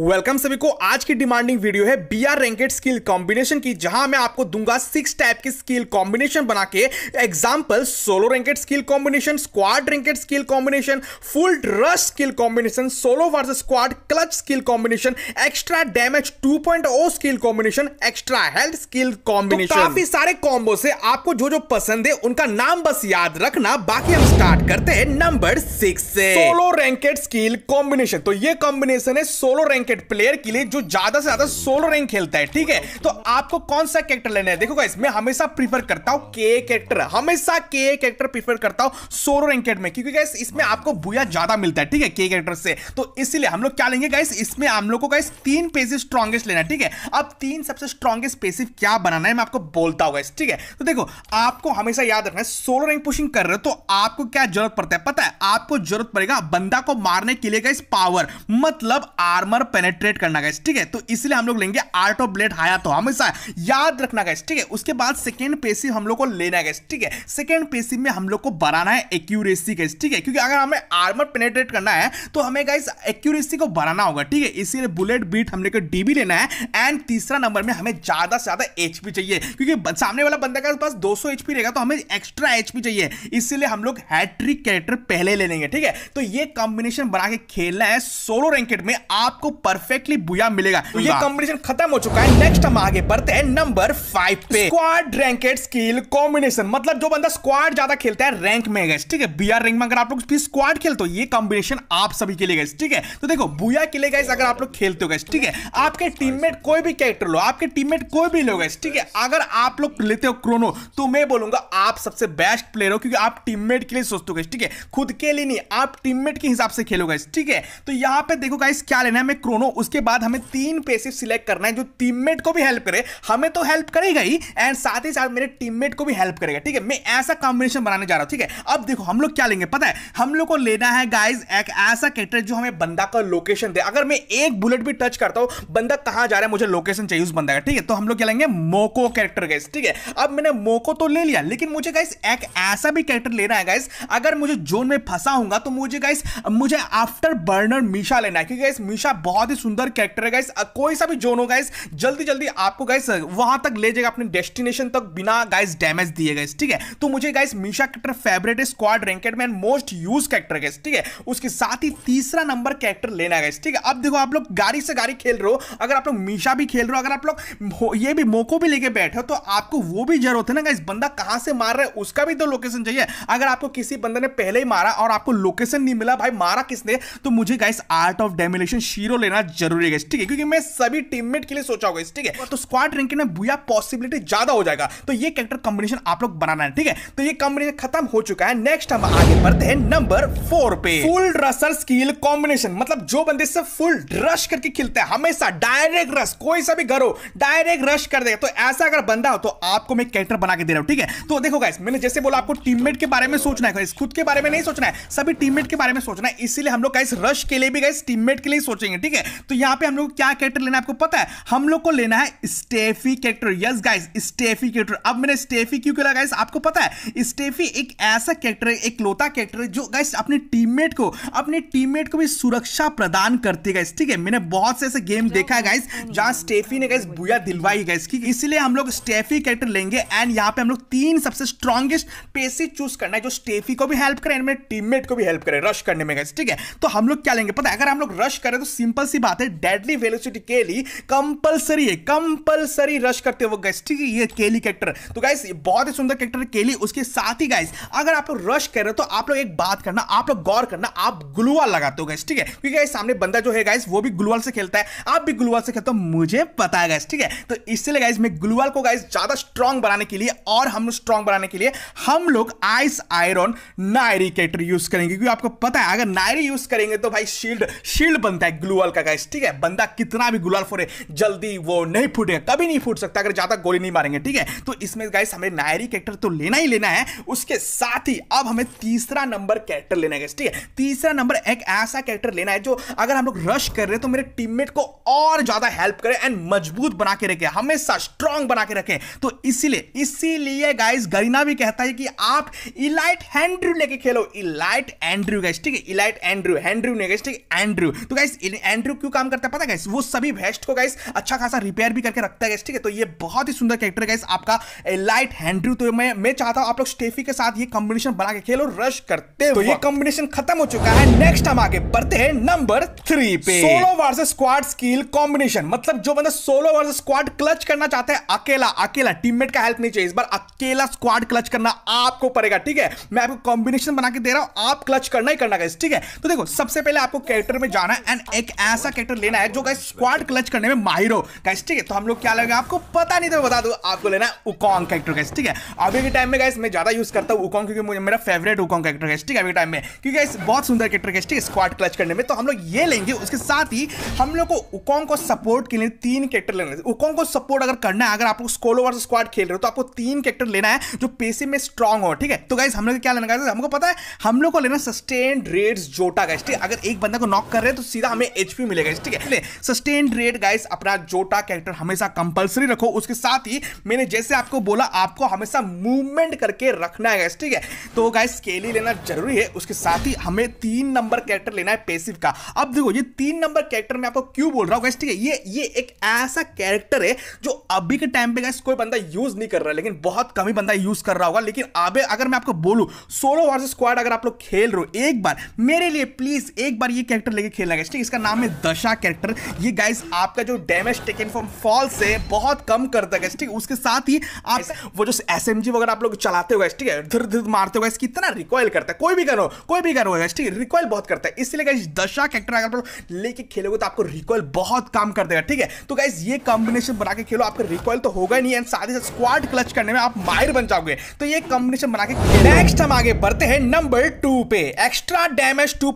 welcome सभी को आज की डिमांडिंग वीडियो है B R ranked skill combination की जहां मैं आपको दूंगा सिक्स टाइप की स्किल कॉम्बिनेशन बना के example solo ranked skill combination squad ranked skill combination full rush skill combination solo versus squad clutch skill combination extra damage ओ skill combination extra health skill combination तो काफी सारे combo से आपको जो जो पसंद है उनका नाम बस याद रखना बाकी हम स्टार्ट करते हैं नंबर सिक्स से सोलो रैंकेड स्किल कॉम्बिनेशन तो ये कॉम्बिनेशन है सोलो रैंक क्रिकेट प्लेयर के लिए जो ज्यादा से ज्यादा सोलो रैंक खेलता है ठीक है तो आपको कौन सा कैरेक्टर लेना है देखो गाइस मैं हमेशा प्रीफर करता हूं के कैरेक्टर हमेशा के कैरेक्टर प्रीफर करता हूं सोलो रैंकेड में क्योंकि गाइस इसमें आपको बुया ज्यादा मिलता है ठीक है के कैरेक्टर से तो इसलिए हम लोग क्या लेंगे गाइस इसमें हम लोग को गाइस तीन पेजेस स्ट्रांगेस्ट लेना है ठीक है अब तीन सबसे स्ट्रांगेस्ट पेसिव क्या बनाना है मैं आपको बोलता हूं गाइस ठीक है तो देखो आपको हमेशा याद रखना है सोलो रैंक पुशिंग कर रहे हो तो आपको क्या जरूरत पड़ता है पता है आपको जरूरत पड़ेगा बंदा को मारने के लिए गाइस पावर मतलब आर्मर पेनेट्रेट करना गाइस ठीक है तो इसलिए हम लोग लेंगे आर्ट ऑफ ब्लेड हाया तो हमेशा याद रखना गाइस ठीक है उसके बाद सेकेंड पेसिव हम लोग को लेना गाइस ठीक है सेकेंड पेसिव में हम लोग को बढ़ाना है एक्यूरेसी गाइस ठीक है क्योंकि अगर हमें आर्मर पेनेट्रेट करना है तो हमें गाइस एक्यूरेसी को बढ़ाना होगा ठीक है इसीलिए बुलेट बीट हमने को डीबी लेना है एंड तीसरा नंबर में हमें ज्यादा से ज्यादा एचपी चाहिए क्योंकि सामने वाला बंदा के पास दो सौ एचपी रहेगा तो हमें एक्स्ट्रा एचपी चाहिए इसीलिए हम लोग हैट्रिक कैरेक्टर पहले ले लेंगे ठीक है तो ये कॉम्बिनेशन बना के खेलना है सोलो रैंकेट में आपको परफेक्टली बुया मिलेगा तो ये कॉम्बिनेशन खत्म हो चुका है नेक्स्ट हम आगे बढ़ते हैं नंबर फाइव पे स्क्वाड रैंकेड स्किल कॉम्बिनेशन मतलब जो बंदा स्क्वाड ज्यादा खेलता है रैंक में गए ठीक है बी रैंक में अगर आप लोग स्क्वाड खेलते हो ये कॉम्बिनेशन आप सभी के लिए गए ठीक है तो देखो बुया के लिए गए अगर आप लोग खेलते हो गए ठीक है आपके टीममेट कोई भी कैरेक्टर लो आपके टीममेट कोई भी लोग ठीक है अगर आप लोग लेते हो क्रोनो तो मैं बोलूंगा आप सबसे बेस्ट प्लेयर हो क्योंकि आप टीममेट के लिए सोचते हो ठीक है खुद के लिए नहीं आप टीममेट के हिसाब से खेलोगे ठीक है तो यहाँ पे देखो गाइस क्या लेना है मैं क्रोनो उसके बाद हमें तीन पेसिव सिलेक्ट करना है जो टीममेट को भी हेल्प करे हमें तो हेल्प करेगा ही एंड साथ ही साथ मेरे टीममेट को भी हेल्प करेगा ठीक है मैं ऐसा कॉम्बिनेशन बनाने जा रहा हूँ ठीक है अब देखो हम लोग क्या लेंगे पता है हम लोग को लेना है गाइज एक ऐसा कैरेक्टर जो हमें बंदा का लोकेशन दे अगर मैं एक बुलेट भी टच करता हूँ बंदा कहाँ जा रहा है मुझे लोकेशन चाहिए उस बंदा का ठीक है तो हम लोग क्या लेंगे मोको कैरेक्टर गाइज ठीक है अब मैंने मोको तो ले लिया लेकिन मुझे गाइस एक ऐसा भी कैरेक्टर लेना है गाइस अगर मुझे जोन में फंसा हूँ तो मुझे गाइस मुझे आफ्टर बर्नर मीशा लेना है क्योंकि गाइस मीशा बहुत बहुत ही सुंदर कैरेक्टर है गाइस कोई सा भी जोन हो गाइस जल्दी जल्दी आपको गाइस वहां तक ले जाएगा अपने डेस्टिनेशन तक बिना गाइस डैमेज दिए गाइस ठीक है तो मुझे गाइस मीशा कैरेक्टर फेवरेट है स्क्वाड रैंकेड मैन मोस्ट यूज कैरेक्टर गाइस ठीक है उसके साथ ही तीसरा नंबर कैरेक्टर लेना है गाइस ठीक है अब देखो आप लोग गाड़ी से गाड़ी खेल रहे हो अगर आप लोग मीशा भी खेल रहे हो अगर आप लोग ये भी मोको भी लेके बैठे हो तो आपको वो भी जरूरत है ना गाइस बंदा कहां से मार रहा है उसका भी तो लोकेशन चाहिए अगर आपको किसी बंदे ने पहले ही मारा और आपको लोकेशन नहीं मिला भाई मारा किसने तो मुझे guys art of domination Shirou ले लेना जरूरी है ठीक है क्योंकि मैं सभी टीममेट के लिए सोचा होगा ठीक है तो स्क्वाड रैंक में बुआ पॉसिबिलिटी ज्यादा हो जाएगा तो ये कैरेक्टर कॉम्बिनेशन आप लोग बनाना है ठीक है तो ये कॉम्बिनेशन खत्म हो चुका है नेक्स्ट हम आगे बढ़ते हैं नंबर फोर पे फुल रसर स्किल कॉम्बिनेशन मतलब जो बंदे से फुल रश करके खेलते हैं हमेशा डायरेक्ट रश कोई सा भी घर हो डायरेक्ट रश कर देगा तो ऐसा अगर बंदा हो तो आपको मैं कैरेक्टर बना के दे रहा हूँ ठीक है तो देखो गाइस मैंने जैसे बोला आपको टीममेट के बारे में सोचना है खुद के बारे में नहीं सोचना है सभी टीममेट के बारे में सोचना है इसीलिए हम लोग गाइस रश के लिए भी गाइस टीममेट के लिए सोचेंगे ठीक है तो यहां पे हम लोग क्या कैरेक्टर लेना है आपको पता है हम लोग को लेना है Steffie character yes guys Steffie character अब मैंने स्टेफी क्यों खेला गाइस आपको पता है स्टेफी एक ऐसा कैरेक्टर है एक लोता कैरेक्टर है जो गाइस अपने टीममेट को अपने टीममेट को भी सुरक्षा प्रदान करती है गाइस ठीक है मैंने बहुत से ऐसे गेम देखा है गाइस जहां स्टेफी ने गाइस बुया दिलवाई गाइस ठीक है इसलिए हम लोग स्टेफी कैरेक्टर लेंगे एंड यहां पे हम लोग तीन सबसे स्ट्रांगेस्ट पेसी चूज करना है जो स्टेफी को भी हेल्प करे एंड मेरे टीममेट को भी हेल्प करे रश करने में गाइस ठीक है तो हम लोग क्या लेंगे पता है अगर हम लोग रश करें तो सिंपल सी बात है डेडली वेलोसिटी केली कंपलसरी है कंपलसरी रश करते हो गैस ठीक है ये केली कैरेक्टर तो गैस बहुत ही सुंदर कैरेक्टर केली उसके साथ ही गैस अगर आप लोग रश कर रहे हो तो आप लोग एक बात करना आप लोग गौर करना आप ग्लूवाल लगाते हो गैस ठीक है क्योंकि गैस सामने बंदा जो है गैस वो भी ग्लूवाल से खेलता है आप भी ग्लूवाल से खेलते हो मुझे पता है गैस ठीक है तो इसलिए गैस मैं ग्लूवाल को गैस ज्यादा स्ट्रांग बनाने के लिए और हम स्ट्रांग बनाने के लिए हम लोग ice iron Nairi character use करेंगे क्योंकि आपको पता है अगर नायरी यूज करेंगे तो भाई शील्ड शील्ड बनता है ग्लूवाल का गैस ठीक है बंदा कितना भी गुलाल फोड़े जल्दी वो नहीं फूटे कभी नहीं फूट सकता अगर ज़्यादा गोली नहीं मारेंगे ठीक है तो इसमें गैस हमें नायरी कैरेक्टर तो लेना ही लेना है उसके साथ ही अब हमें तीसरा नंबर कैरेक्टर लेना है ठीक है तीसरा नंबर एक ऐसा कैरेक्टर लेना है जो अगर हम लोग रश कर रहे हैं तो मेरे टीममेट को और ज़्यादा हेल्प करे एंड मजबूत बना के रखे हमेशा स्ट्रांग बना के रखे तो इसीलिए इसीलिए गाइस गरीना भी कहता है कि आप इलाइट हैंड्रू लेके खेलो इलाइट एंड्रू गाइस ठीक है इलाइट एंड्रू हैंड्रू ने गाइस ठीक है एंड्रू तो गाइस एंड्रू बैटरी क्यों काम करता है पता गैस वो सभी वेस्ट को गाइस अच्छा खासा रिपेयर भी करके रखता है गैस ठीक है तो ये बहुत ही सुंदर कैरेक्टर गाइस आपका लाइट हैंड्रू तो मैं मैं चाहता हूँ आप लोग स्टेफी के साथ ये कॉम्बिनेशन बना के खेलो रश करते तो ये कॉम्बिनेशन खत्म हो चुका है नेक्स्ट हम आगे बढ़ते हैं नंबर थ्री पे solo versus squad skill combination मतलब जो बंदा सोलो वर्सेस स्क्वाड क्लच करना चाहता है अकेला अकेला टीममेट का हेल्प नहीं चाहिए इस बार अकेला स्क्वाड क्लच करना आपको पड़ेगा ठीक है मैं आपको कॉम्बिनेशन बना के दे रहा हूं आप क्लच करना ही करना गाइस ठीक है तो देखो सबसे पहले आपको कैरेक्टर में जाना है एंड एक ऐसा ऐसा कैरेक्टर लेना है जो गाइस स्क्वाड क्लच करने में माहिर हो गाइस ठीक है तो हम लोग क्या लगा आपको पता नहीं तो बता दो आपको लेना है उकॉन्ग कैरेक्टर गाइस ठीक है अभी के टाइम में गाइस मैं ज्यादा यूज करता हूं उकॉन्ग क्योंकि मुझे मेरा फेवरेट उकॉन्ग कैरेक्टर गाइस ठीक है अभी टाइम में क्योंकि गाइस बहुत सुंदर कैरेक्टर गाइस ठीक है स्क्वाड क्लच करने में तो हम लोग ये लेंगे उसके साथ ही हम लोग को उकॉन्ग को सपोर्ट के लिए तीन कैरेक्टर लेने हैं उकॉन्ग को सपोर्ट अगर करना है अगर आप लोग स्कोलो वर्सेस स्क्वाड खेल रहे हो तो आपको तीन कैरेक्टर लेना है जो पेसे में स्ट्रांग हो ठीक है तो गाइस हम लोग क्या लेना हमको पता है हम लोग को लेना सस्टेन रेड्स जोटा गाइस ठीक है अगर एक बंदा को नॉक कर रहे हैं तो सीधा हमें एचपी नहीं मिलेगा ठीक है सस्टेन रेट गाइस अपना जोटा कैरेक्टर हमेशा कंपलसरी रखो उसके साथ ही मैंने जैसे आपको बोला आपको हमेशा मूवमेंट करके रखना है ठीक है तो गाइस स्केली लेना जरूरी है उसके साथ ही हमें तीन नंबर कैरेक्टर लेना है पेसिव का अब देखो ये तीन नंबर कैरेक्टर मैं आपको क्यों बोल रहा हूँ गाइस ठीक है ये ये एक ऐसा कैरेक्टर है जो अभी के टाइम पे गाइस कोई बंदा यूज नहीं कर रहा है लेकिन बहुत कम ही बंदा यूज कर रहा होगा लेकिन अब अगर मैं आपको बोलूँ सोलो वर्सेस स्क्वाड अगर आप लोग खेल रहे हो एक बार मेरे लिए प्लीज एक बार ये कैरेक्टर लेके खेलना है ठीक है इसका नाम है है दशा कैरेक्टर ये गाइस आपका जो डैमेज टेकन फ्रॉम फॉल से बहुत कम करता है ठीक उसके साथ ही आप वो जो एस वगैरह आप लोग चलाते हो ठीक है धुर धुर मारते हो गैस कितना रिकॉयल करता है कोई भी करो कोई भी करो गैस ठीक है रिकॉयल बहुत करता है इसलिए गाइस दशा कैरेक्टर अगर आप लोग लेके खेलोगे तो आपको रिकॉयल बहुत काम कर देगा ठीक है तो गाइस ये कॉम्बिनेशन बना के खेलो आपका रिकॉयल तो होगा नहीं एंड साथ ही साथ स्क्वाड क्लच करने में आप माहिर बन जाओगे तो ये कॉम्बिनेशन बना के नेक्स्ट हम आगे बढ़ते हैं नंबर टू पे extra damage two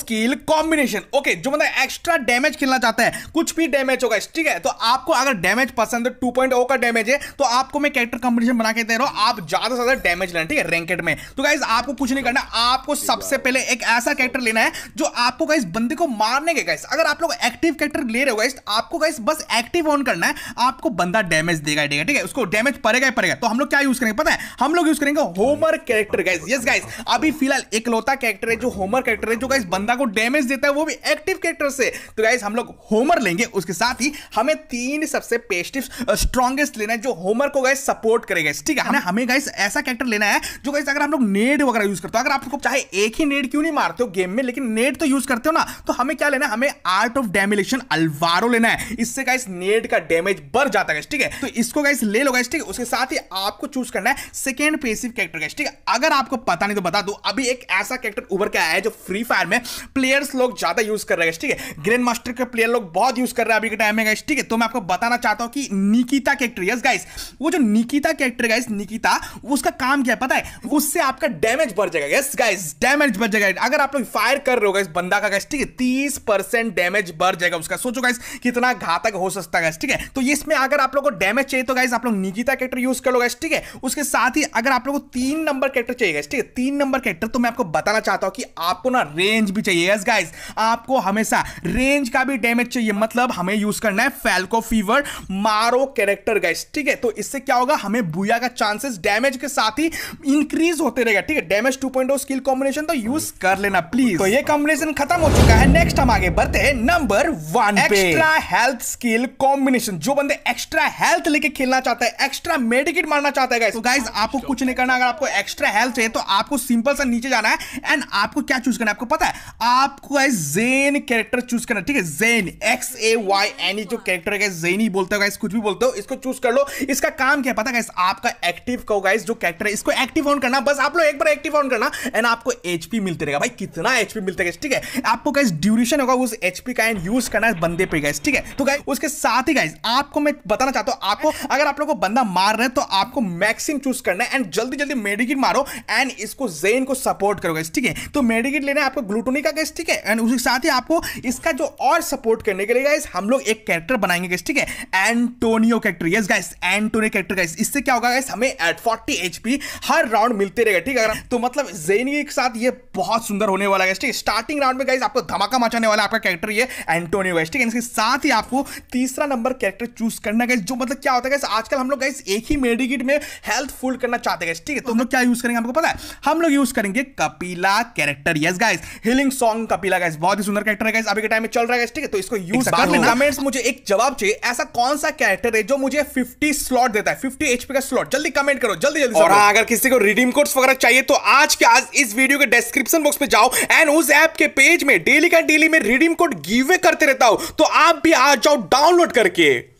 skill combination okay जो मतलब एक्स्ट्रा डैमेज खेलना चाहता है कुछ भी डैमेज होगा ठीक है तो आपको अगर डैमेज पसंद है टू पॉइंट oh का डैमेज है तो आपको मैं कैरेक्टर कंपटीशन बना के दे रहा हूँ आप ज्यादा से ज्यादा डैमेज लेना ठीक है रैंकेट में तो गाइज आपको कुछ नहीं करना आपको सबसे पहले एक ऐसा कैरेक्टर लेना है जो आपको गाइस बंदे को मारने के गाइस अगर आप लोग एक्टिव कैरेक्टर ले रहे हो गाइस तो आपको गाइस बस एक्टिव ऑन करना है आपको बंदा डैमेज देगा देगा ठीक है उसको डैमेज पड़ेगा ही पड़ेगा तो हम लोग क्या यूज करेंगे पता है हम लोग यूज करेंगे Homer character guys yes guys अभी फिलहाल एकलौता कैरेक्टर है जो होमर कैरेक्टर है जो गाइस बंदा को डैमेज देता है वो भी एक्टिव कैरेक्टर से तो गाइज हम लोग होमर लेंगे उसके साथ ही हमें तीन सबसे पेस्टिव स्ट्रॉन्गेस्ट uh, लेना है जो होमर को गाइज सपोर्ट करेगा ठीक है हमें गाइज ऐसा कैरेक्टर लेना है जो गाइज अगर हम लोग नेट वगैरह यूज करते हो अगर आपको चाहे एक ही नेट क्यों नहीं मारते हो गेम में लेकिन नेट तो यूज करते हो ना तो हमें क्या लेना है हमें आर्ट ऑफ डेमिलेशन अलवारो लेना है इससे गाइस नेट का डैमेज बढ़ जाता है ठीक है तो इसको गाइस ले लो गाइस ठीक है उसके साथ ही आपको चूज करना है सेकेंड पेसिव कैरेक्टर गाइस ठीक है अगर आपको पता नहीं तो बता दो अभी एक ऐसा कैरेक्टर उभर के आया है जो फ्री फायर में प्लेयर्स लोग ज्यादा यूज कर रहे हैं ठीक है ग्रैंड मास्टर के प्लेयर लोग बहुत यूज कर रहे हैं अभी के टाइम में गाइस ठीक है तो मैं आपको बताना चाहता हूँ कि निकिता कैरेक्टर यस गाइस वो जो निकिता कैरेक्टर गाइस निकिता उसका काम क्या है पता है उससे आपका डैमेज बढ़ जाएगा यस गाइस डैमेज बढ़ जाएगा अगर आप लोग फायर कर रहे हो गाइस बंदा का गैस ठीक है तीस परसेंट डैमेज बढ़ जाएगा उसका सोचो गाइस कितना घातक हो सकता है गैस ठीक है तो इसमें अगर आप लोग को डैमेज चाहिए तो गाइस आप लोग निकिता कैरेक्टर यूज कर लो गाइस ठीक है उसके साथ ही अगर आप लोग को तीन नंबर कैरेक्टर चाहिए गाइस ठीक है तीन नंबर कैरेक्टर तो मैं आपको बताना चाहता हूँ कि आपको ना रेंज भी चाहिए यस गाइस आपको हमेशा रेंज का भी डैमेज चाहिए मतलब हमें यूज करना है फैलको फीवर मारो कैरेक्टर गाइस ठीक है तो इससे क्या होगा हमें बुया का चांसेस डैमेज के साथ ही इंक्रीज होते रहेगा ठीक है damage two point skill combination तो यूज कर लेना प्लीज तो ये कॉम्बिनेशन खत्म हो चुका है नेक्स्ट हम आगे बढ़ते हैं number one extra health skill combination जो बंदे एक्स्ट्रा हेल्थ लेके खेलना चाहते हैं एक्स्ट्रा मेडिकेट मारना चाहते हैं तो गाइज आपको कुछ नहीं करना अगर आपको एक्स्ट्रा हेल्थ चाहिए तो आपको सिंपल सा नीचे जाना है एंड आपको क्या चूज करना है आपको पता है आपको जेन कैरेक्टर चूज करना ठीक है Xayne X A Y N जो कैरेक्टर है जेन ही बोलते हो गाइस कुछ भी बोलते हो इसको चूज कर लो इसका काम क्या पता गाइस आपका एक्टिव का गाइस जो कैरेक्टर है इसको एक्टिव ऑन करना बस आप लोग एक बार एक्टिव ऑन करना एंड आपको एचपी मिलते रहेगा भाई कितना एचपी मिलता है ठीक है आपको गाइस ड्यूरेशन होगा उस एचपी का एंड यूज करना है बंदे पे गाइस ठीक है तो गाइस उसके साथ ही गाइस आपको मैं बताना चाहता हूँ आपको अगर आप लोग को बंदा मार रहे हैं तो आपको मैक्सिम चूज करना है एंड जल्दी जल्दी मेडिकिट मारो एंड इसको जेन को सपोर्ट करो गाइस ठीक है तो मेडिकिट लेना है आपको ग्लूटोनिका गाइस ठीक है एंड उसके साथ ही आपको इस इसका जो और सपोर्ट करने के लिए गाइस हम लोग एक कैरेक्टर बनाएंगे गाइस ठीक है Antonio character yes guys Antonio character guys इससे क्या होगा गाइस हमें एट 40 एचपी हर राउंड मिलते रहेगा ठीक है तो मतलब जेनी के साथ ये बहुत सुंदर होने वाला है ठीक है स्टार्टिंग राउंड में गाइस आपको धमाका मचाने वाला आपका कैरेक्टर ये एंटोनियो गाइस ठीक है इसके साथ ही आपको तीसरा नंबर कैरेक्टर चूज करना गाइस जो मतलब क्या होता है गाइस आजकल हम लोग गाइस एक ही मेडिकिट में हेल्थ फुल करना चाहते हैं गाइस ठीक है तो हम लोग क्या यूज करेंगे आपको पता है हम लोग यूज करेंगे Kapella character yes guys healing song Kapella guys बहुत ही सुंदर कैरेक्टर है गाइस अभी टाइम में चल रहा है ठीक है तो इसको यूज कर लेना कमेंट्स मुझे एक जवाब चाहिए ऐसा कौन सा कैरेक्टर है जो मुझे 50 स्लॉट देता है 50 एचपी का स्लॉट जल्दी कमेंट करो जल्दी जल्दी और अगर किसी को रिडीम कोड्स वगैरह चाहिए तो आज के आज इस वीडियो के डिस्क्रिप्शन बॉक्स में जाओ एंड उस ऐप के पेज में डेली का डेली में रिडीम कोड गिव करते रहता हूं तो आप भी आ जाओ डाउनलोड करके